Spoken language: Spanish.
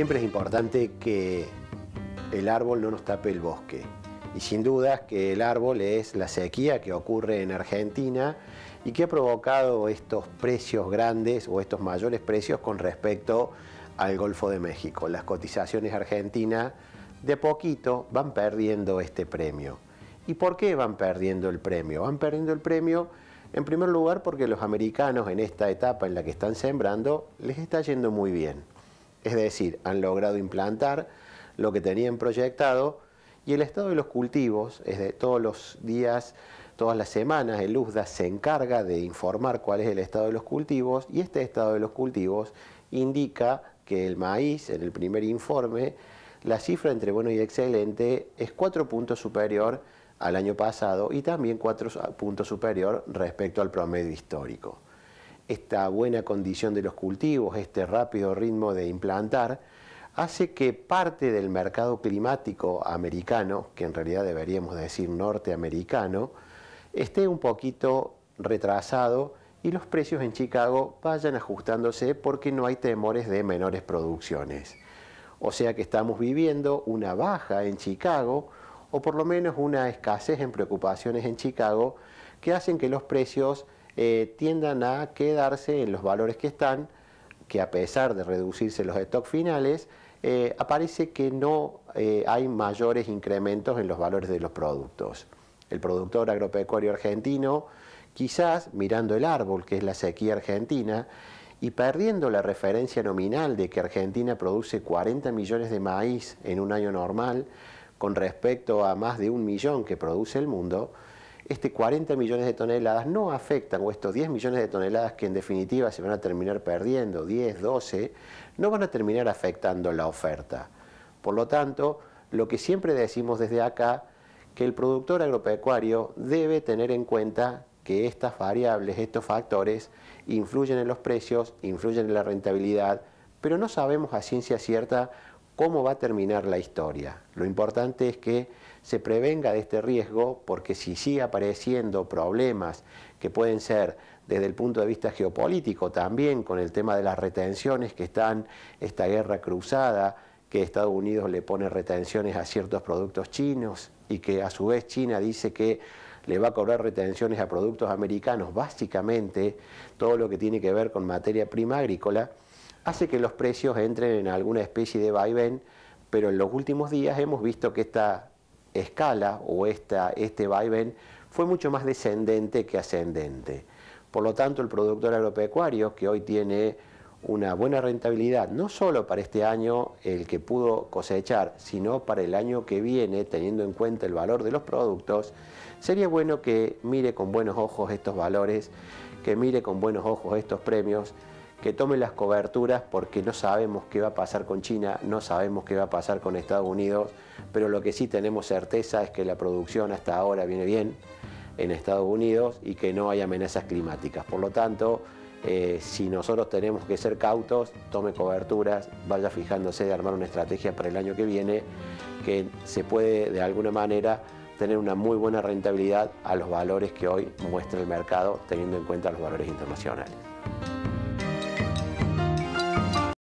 Siempre es importante que el árbol no nos tape el bosque. Y sin duda que el árbol es la sequía que ocurre en Argentina y que ha provocado estos precios grandes o estos mayores precios con respecto al Golfo de México. Las cotizaciones argentinas de poquito van perdiendo este premio. ¿Y por qué van perdiendo el premio? Van perdiendo el premio en primer lugar porque los americanos en esta etapa en la que están sembrando les está yendo muy bien. Es decir, han logrado implantar lo que tenían proyectado y el estado de los cultivos, es de todos los días, todas las semanas, el USDA se encarga de informar cuál es el estado de los cultivos y este estado de los cultivos indica que el maíz, en el primer informe, la cifra entre bueno y excelente es cuatro puntos superior al año pasado y también cuatro puntos superior respecto al promedio histórico esta buena condición de los cultivos, este rápido ritmo de implantar, hace que parte del mercado climático americano, que en realidad deberíamos decir norteamericano, esté un poquito retrasado y los precios en Chicago vayan ajustándose porque no hay temores de menores producciones. O sea que estamos viviendo una baja en Chicago o por lo menos una escasez en preocupaciones en Chicago que hacen que los precios eh, tiendan a quedarse en los valores que están, que a pesar de reducirse los stocks finales, eh, aparece que no eh, hay mayores incrementos en los valores de los productos. El productor agropecuario argentino, quizás mirando el árbol, que es la sequía argentina, y perdiendo la referencia nominal de que Argentina produce 40 millones de maíz en un año normal, con respecto a más de un millón que produce el mundo, este 40 millones de toneladas no afectan, o estos 10 millones de toneladas que en definitiva se van a terminar perdiendo, 10, 12, no van a terminar afectando la oferta. Por lo tanto, lo que siempre decimos desde acá, que el productor agropecuario debe tener en cuenta que estas variables, estos factores, influyen en los precios, influyen en la rentabilidad, pero no sabemos a ciencia cierta cómo va a terminar la historia. Lo importante es que se prevenga de este riesgo porque si sigue apareciendo problemas que pueden ser desde el punto de vista geopolítico también con el tema de las retenciones que están, esta guerra cruzada, que Estados Unidos le pone retenciones a ciertos productos chinos y que a su vez China dice que le va a cobrar retenciones a productos americanos, básicamente todo lo que tiene que ver con materia prima agrícola, hace que los precios entren en alguna especie de vaivén, pero en los últimos días hemos visto que esta escala o este vaivén fue mucho más descendente que ascendente. Por lo tanto, el productor agropecuario, que hoy tiene una buena rentabilidad, no solo para este año, el que pudo cosechar, sino para el año que viene, teniendo en cuenta el valor de los productos, sería bueno que mire con buenos ojos estos valores, que mire con buenos ojos estos premios, que tome las coberturas porque no sabemos qué va a pasar con China, no sabemos qué va a pasar con Estados Unidos, pero lo que sí tenemos certeza es que la producción hasta ahora viene bien en Estados Unidos y que no hay amenazas climáticas. Por lo tanto, eh, si nosotros tenemos que ser cautos, tome coberturas, vaya fijándose de armar una estrategia para el año que viene, que se puede de alguna manera tener una muy buena rentabilidad a los valores que hoy muestra el mercado, teniendo en cuenta los valores internacionales.